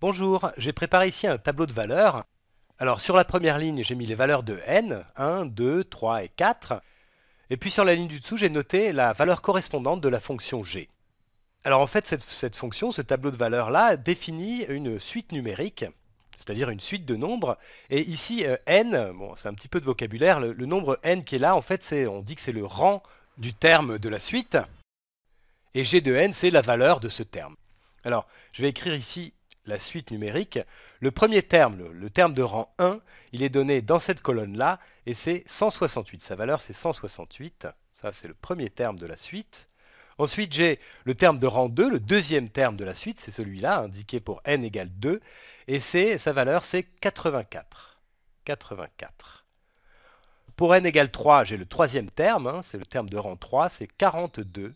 Bonjour, j'ai préparé ici un tableau de valeurs. Alors sur la première ligne, j'ai mis les valeurs de n, 1, 2, 3 et 4. Et puis sur la ligne du dessous, j'ai noté la valeur correspondante de la fonction g. Alors en fait, cette, fonction, ce tableau de valeurs-là, définit une suite numérique, c'est-à-dire une suite de nombres. Et ici, euh, n, bon, c'est un petit peu de vocabulaire, le, le, nombre n qui est là, en fait, on dit que c'est le rang du terme de la suite. Et g de n, c'est la valeur de ce terme. Alors, je vais écrire ici la suite numérique, le premier terme, le, terme de rang 1, il est donné dans cette colonne-là, et c'est 168. Sa valeur, c'est 168. Ça, c'est le premier terme de la suite. Ensuite, j'ai le terme de rang 2, le deuxième terme de la suite, c'est celui-là, indiqué pour n égale 2, et sa valeur, c'est 84. 84. Pour n égale 3, j'ai le troisième terme, hein, c'est le terme de rang 3, c'est 42.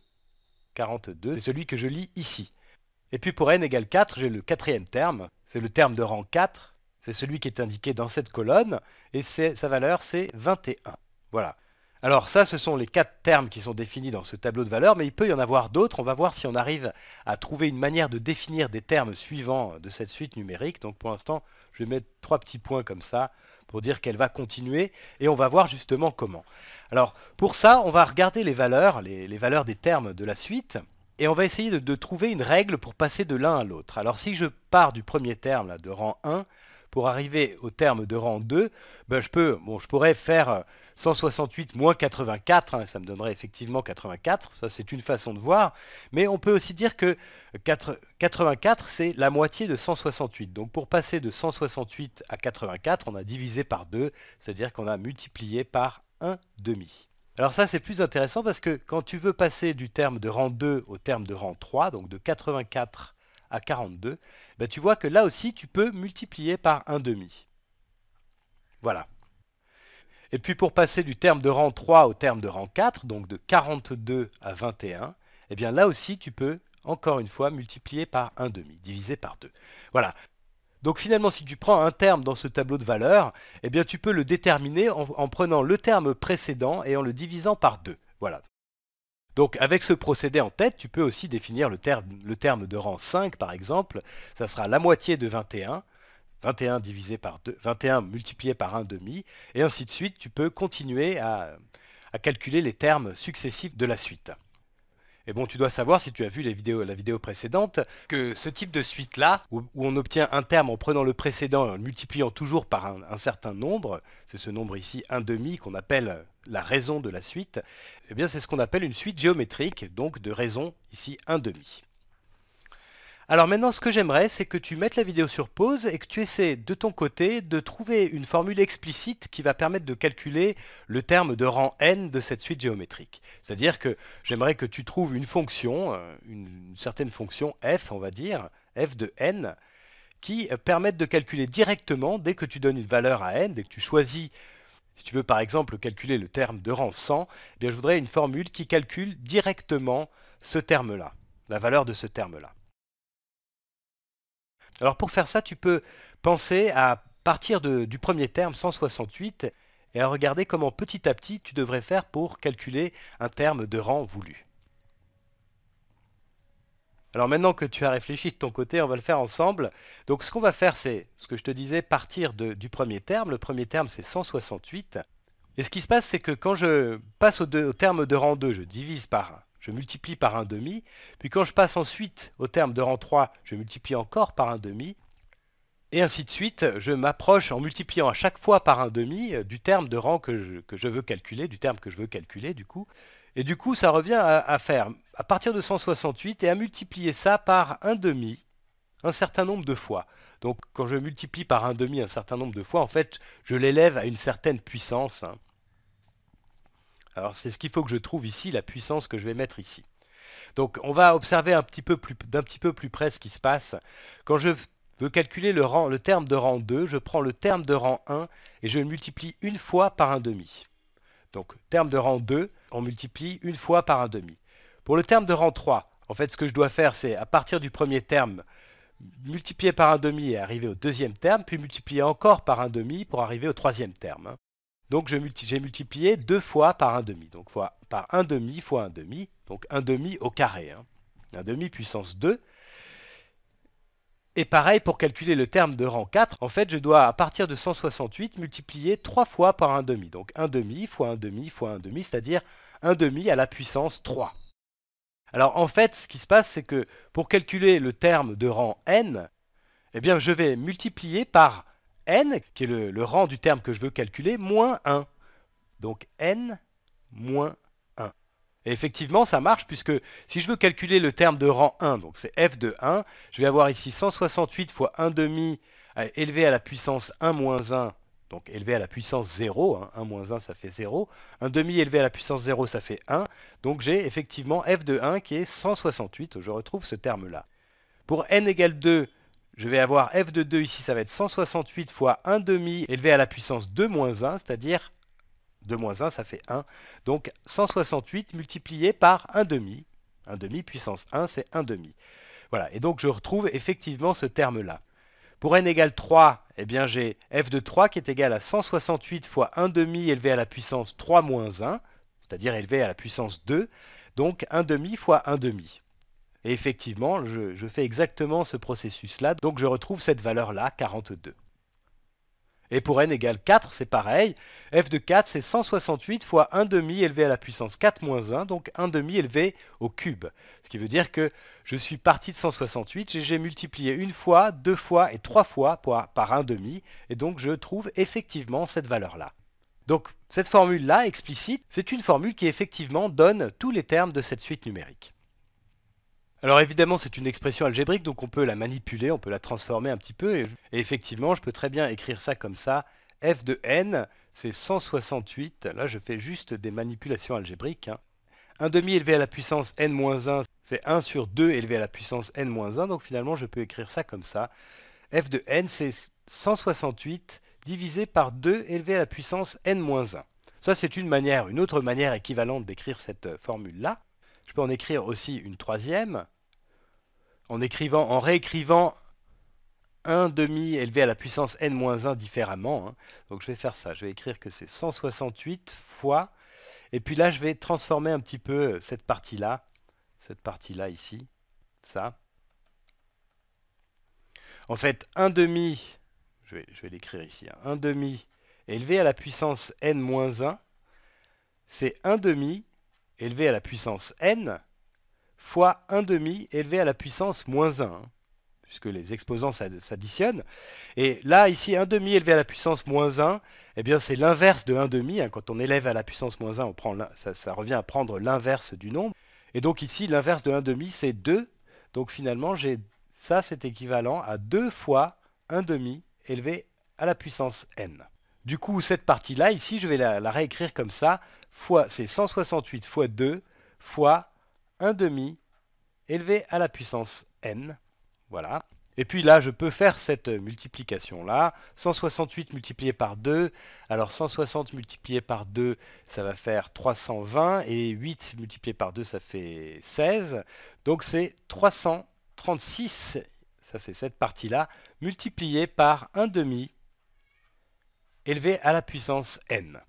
42, c'est celui que je lis ici. Et puis pour n égale 4, j'ai le quatrième terme, c'est le terme de rang 4, c'est celui qui est indiqué dans cette colonne, et sa valeur c'est 21. Voilà. Alors ça, ce sont les quatre termes qui sont définis dans ce tableau de valeurs, mais il peut y en avoir d'autres. On va voir si on arrive à trouver une manière de définir des termes suivants de cette suite numérique. Donc pour l'instant, je vais mettre trois petits points comme ça pour dire qu'elle va continuer, et on va voir justement comment. Alors pour ça, on va regarder les valeurs, les valeurs des termes de la suite. Et on va essayer de, trouver une règle pour passer de l'un à l'autre. Alors si je pars du premier terme là, de rang 1, pour arriver au terme de rang 2, ben, je, peux, bon, je pourrais faire 168 euh, moins 84, hein, ça me donnerait effectivement 84, ça c'est une façon de voir, mais on peut aussi dire que 84 c'est la moitié de 168. Donc pour passer de 168 à 84, on a divisé par 2, c'est-à-dire qu'on a multiplié par 1 demi. Alors ça c'est plus intéressant parce que quand tu veux passer du terme de rang 2 au terme de rang 3, donc de 84 à 42, ben tu vois que là aussi tu peux multiplier par 1 demi. Voilà. Et puis pour passer du terme de rang 3 au terme de rang 4, donc de 42 à 21, eh bien là aussi tu peux encore une fois multiplier par 1 demi, diviser par 2. Voilà. Donc finalement, si tu prends un terme dans ce tableau de valeurs, eh tu peux le déterminer en, prenant le terme précédent et en le divisant par 2. Voilà. Donc avec ce procédé en tête, tu peux aussi définir le terme, de rang 5 par exemple. Ça sera la moitié de 21, 21 divisé par 2, 21 multiplié par demi, et ainsi de suite. Tu peux continuer à calculer les termes successifs de la suite. Et bon, tu dois savoir, si tu as vu la vidéo précédente, que ce type de suite-là, où, on obtient un terme en prenant le précédent et en le multipliant toujours par un, certain nombre, c'est ce nombre ici, un demi, qu'on appelle la raison de la suite, eh bien c'est ce qu'on appelle une suite géométrique, donc de raison ici un demi. Alors maintenant, ce que j'aimerais, c'est que tu mettes la vidéo sur pause et que tu essaies de ton côté de trouver une formule explicite qui va permettre de calculer le terme de rang n de cette suite géométrique. C'est-à-dire que j'aimerais que tu trouves une fonction, euh, une certaine fonction f, on va dire, f de n, qui euh, permette de calculer directement dès que tu donnes une valeur à n, dès que tu choisis, si tu veux par exemple calculer le terme de rang 100, eh bien je voudrais une formule qui calcule directement ce terme-là, la valeur de ce terme-là. Alors pour faire ça, tu peux penser à partir du premier terme 168 et à regarder comment petit à petit tu devrais faire pour calculer un terme de rang voulu. Alors maintenant que tu as réfléchi de ton côté, on va le faire ensemble. Donc ce qu'on va faire, c'est ce que je te disais, partir du premier terme. Le premier terme, c'est 168. Et ce qui se passe, c'est que quand je passe au, terme de rang 2, je divise par je multiplie par un demi, puis quand je passe ensuite au terme de rang 3, je multiplie encore par un demi, et ainsi de suite, je m'approche en multipliant à chaque fois par un demi euh, du terme de rang que je, veux calculer, du terme que je veux calculer du coup. Et du coup, ça revient à, faire à partir de 168 et à multiplier ça par un demi un certain nombre de fois. Donc quand je multiplie par un demi un certain nombre de fois, en fait, je l'élève à une certaine puissance. Hein. Alors c'est ce qu'il faut que je trouve ici, la puissance que je vais mettre ici. Donc on va observer un peu d'un petit peu plus près ce qui se passe. Quand je veux calculer le, le terme de rang 2, je prends le terme de rang 1 et je le multiplie une fois par un demi. Donc terme de rang 2, on multiplie une fois par un demi. Pour le terme de rang 3, en fait ce que je dois faire c'est à partir du premier terme multiplier par un demi et arriver au deuxième terme, puis multiplier encore par un demi pour arriver au troisième terme. Hein. Donc j'ai multiplié 2 fois par demi, Donc fois, par demi fois demi, Donc demi au carré. Hein. demi puissance 2. Et pareil, pour calculer le terme de rang 4, en fait, je dois, à partir de 168, multiplier 3 fois par demi, Donc 1 demi fois 1 demi fois 1 demi, c'est-à-dire 1 demi à la puissance 3. Alors en fait, ce qui se passe, c'est que pour calculer le terme de rang n, eh bien, je vais multiplier par n, qui est le, rang du terme que je veux calculer, moins 1. Donc n moins 1. Et effectivement, ça marche, puisque si je veux calculer le terme de rang 1, donc c'est f de 1, je vais avoir ici 168 fois 1 euh, hein. demi élevé à la puissance 1 moins 1, donc élevé à la puissance 0, 1 moins 1 ça fait 0, 1 demi élevé à la puissance 0 ça fait 1, donc j'ai effectivement f de 1 qui est 168, je retrouve ce terme-là. Pour n égale 2, je vais avoir f de 2 ici, ça va être 168 fois 1 demi élevé à la puissance 2 moins 1, c'est-à-dire 2 moins 1, ça fait 1. Donc 168 multiplié par demi, 1 1 demi puissance 1, c'est 1 demi. Voilà, et donc je retrouve effectivement ce terme-là. Pour n égale 3, eh bien j'ai f de 3 qui est égal à 168 fois 1 demi élevé à la puissance 3 moins 1, c'est-à-dire élevé à la puissance 2, donc 1 demi fois 1 demi. Et effectivement, je, fais exactement ce processus-là, donc je retrouve cette valeur-là, 42. Et pour n égale 4, c'est pareil. f de 4, c'est 168 fois 1 demi élevé à la puissance 4 moins 1, donc 1 demi élevé au cube. Ce qui veut dire que je suis parti de 168, j'ai multiplié une fois, deux fois et trois fois par 1 demi, et donc je trouve effectivement cette valeur-là. Donc cette formule-là, explicite, c'est une formule qui effectivement donne tous les termes de cette suite numérique. Alors évidemment, c'est une expression algébrique, donc on peut la manipuler, on peut la transformer un petit peu. Et, effectivement, je peux très bien écrire ça comme ça. F de n, c'est 168. Là, je fais juste des manipulations algébriques. 1 hein. demi élevé à la puissance n-1, c'est 1 sur 2 élevé à la puissance n-1. Donc finalement, je peux écrire ça comme ça. F de n, c'est 168 divisé par 2 élevé à la puissance n-1. Ça, c'est une manière, une autre manière équivalente d'écrire cette euh, formule-là. Je peux en écrire aussi une troisième en écrivant, en réécrivant 1 demi élevé à la puissance n-1 différemment. Hein. Donc je vais faire ça, je vais écrire que c'est 168 fois, et puis là je vais transformer un petit peu euh, cette partie-là, cette partie-là ici, ça. En fait, 1 demi, je vais, l'écrire ici, 1 hein. demi élevé à la puissance n-1, c'est 1 demi élevé à la puissance n fois 1 demi élevé à la puissance moins 1, hein, puisque les exposants s'additionnent. Et là, ici, demi élevé à la puissance moins 1, eh bien c'est l'inverse de 1 demi. Hein. quand on élève à la puissance moins 1, on prend ça, ça revient à prendre l'inverse du nombre. Et donc ici, l'inverse de 1,5, c'est 2. Donc finalement, j'ai ça, c'est équivalent à 2 fois 1 demi élevé à la puissance n. Du coup, cette partie-là, ici, je vais la, la réécrire comme ça. C'est 168 fois 2 fois 1 demi élevé à la puissance n. Voilà. Et puis là, je peux faire cette multiplication-là. 168 multiplié par 2. Alors 160 multiplié par 2, ça va faire 320. Et 8 multiplié par 2, ça fait 16. Donc c'est 336, ça c'est cette partie-là, multiplié par 1 demi élevé à la puissance n.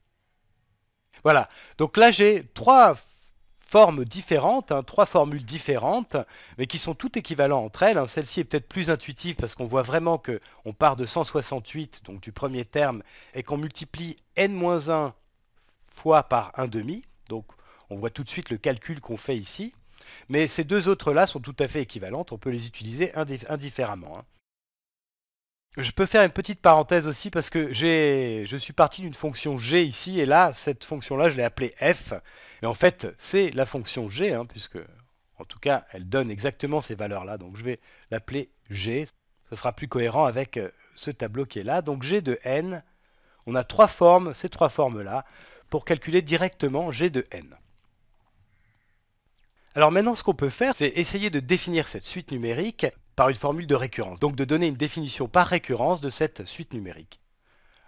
Voilà. Donc là, j'ai trois formes différentes, hein, trois formules différentes, mais qui sont toutes équivalentes entre elles. Hein. Celle-ci est peut-être plus intuitive parce qu'on voit vraiment qu'on part de 168, donc du premier terme, et qu'on multiplie n-1 fois par 1,5. Donc on voit tout de suite le calcul qu'on fait ici. Mais ces deux autres-là sont tout à fait équivalentes, on peut les utiliser indifféremment. Hein je peux faire une petite parenthèse aussi parce que je suis parti d'une fonction g ici et là, cette fonction-là, je l'ai appelée f. Et en fait, c'est la fonction g, hein, puisque en tout cas, elle donne exactement ces valeurs-là. Donc je vais l'appeler g. Ce sera plus cohérent avec euh, ce tableau qui est là. Donc g de n, on a trois formes, ces trois formes-là, pour calculer directement g de n. Alors maintenant, ce qu'on peut faire, c'est essayer de définir cette suite numérique par une formule de récurrence, donc de donner une définition par récurrence de cette suite numérique.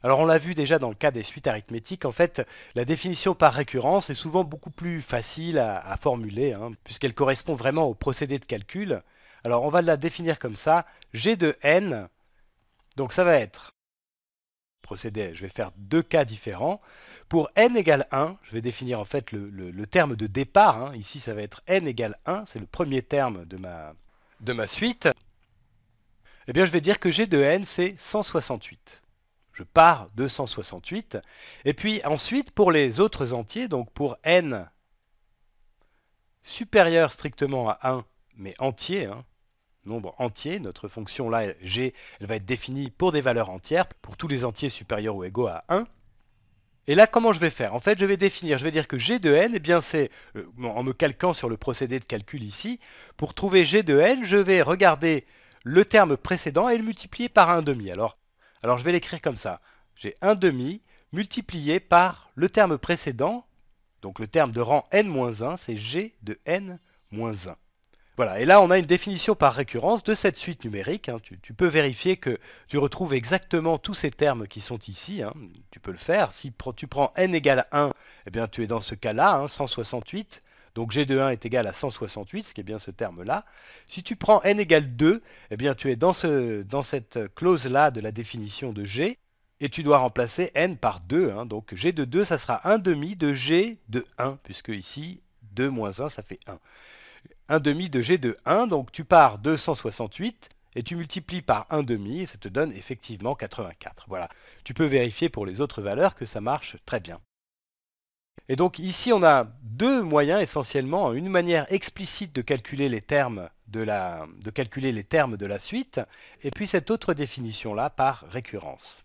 Alors on l'a vu déjà dans le cas des suites arithmétiques, en fait la définition par récurrence est souvent beaucoup plus facile à, formuler, hein, puisqu'elle correspond vraiment au procédé de calcul. Alors on va la définir comme ça, g de n, donc ça va être, procédé, je vais faire deux cas différents. Pour n égale 1, je vais définir en fait le, terme de départ, hein. ici ça va être n égale 1, c'est le premier terme de ma, de ma suite, eh bien je vais dire que G de n c'est 168. Je pars de 168. Et puis ensuite, pour les autres entiers, donc pour n supérieur strictement à 1, mais entier, hein, nombre entier, notre fonction là, g, elle va être définie pour des valeurs entières, pour tous les entiers supérieurs ou égaux à 1, et là, comment je vais faire En fait, je vais définir, je vais dire que g de n, eh bien c'est, euh, en me calquant sur le procédé de calcul ici, pour trouver g de n, je vais regarder le terme précédent et le multiplier par 1 demi. Alors, alors je vais l'écrire comme ça. J'ai 1 demi multiplié par le terme précédent, donc le terme de rang n-1, c'est g de n-1. Voilà, et là on a une définition par récurrence de cette suite numérique. Hein. Tu, peux vérifier que tu retrouves exactement tous ces termes qui sont ici. Hein. Tu peux le faire. Si tu prends n égale 1, eh bien tu es dans ce cas-là, 168. Hein, donc g de 1 est égal à 168, ce qui est bien ce terme-là. Si tu prends n égale 2, eh bien tu es dans, dans cette clause-là de la définition de g. Et tu dois remplacer n par 2. donc g de 2, ça sera 1 demi de g de 1, puisque ici 2 moins 1, ça fait 1. 1,5 demi de g de 1, donc tu pars 268 et tu multiplies par 1 demi et ça te donne effectivement 84. Voilà. Tu peux vérifier pour les autres valeurs que ça marche très bien. Et donc ici on a deux moyens essentiellement, une manière explicite de calculer de calculer les termes de la suite, et puis cette autre définition là par récurrence.